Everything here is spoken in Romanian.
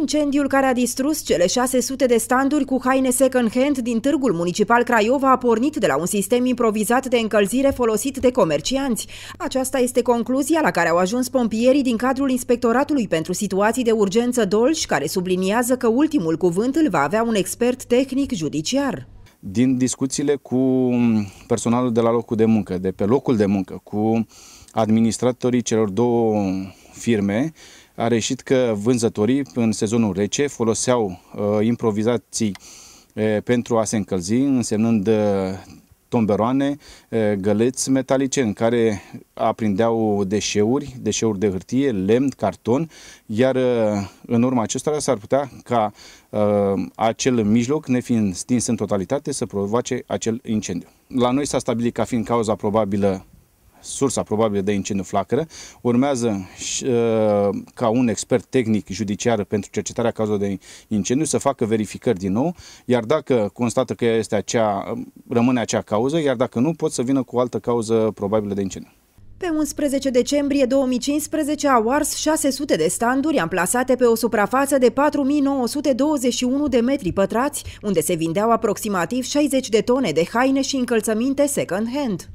Incendiul care a distrus cele 600 de standuri cu haine second-hand din Târgul Municipal Craiova a pornit de la un sistem improvizat de încălzire folosit de comercianți. Aceasta este concluzia la care au ajuns pompierii din cadrul Inspectoratului pentru Situații de Urgență Dolj, care subliniază că ultimul cuvânt îl va avea un expert tehnic judiciar din discuțiile cu personalul de la locul de muncă, de pe locul de muncă, cu administratorii celor două firme, a reșit că vânzătorii în sezonul rece foloseau uh, improvizații uh, pentru a se încălzi, însemnând uh, tomberoane, găleți metalice în care aprindeau deșeuri, deșeuri de hârtie, lemn, carton, iar uh, în urma acestora s-ar putea ca uh, acel mijloc, nefiind stins în totalitate, să provoace acel incendiu. La noi s-a stabilit ca fiind cauza probabilă sursa probabil de incendiu flacără. Urmează uh, ca un expert tehnic judiciar pentru cercetarea cauzei de incendiu să facă verificări din nou, iar dacă constată că este acea, rămâne acea cauză, iar dacă nu, pot să vină cu o altă cauză probabilă de incendiu. Pe 11 decembrie 2015 au ars 600 de standuri amplasate pe o suprafață de 4921 de metri pătrați, unde se vindeau aproximativ 60 de tone de haine și încălțăminte second-hand.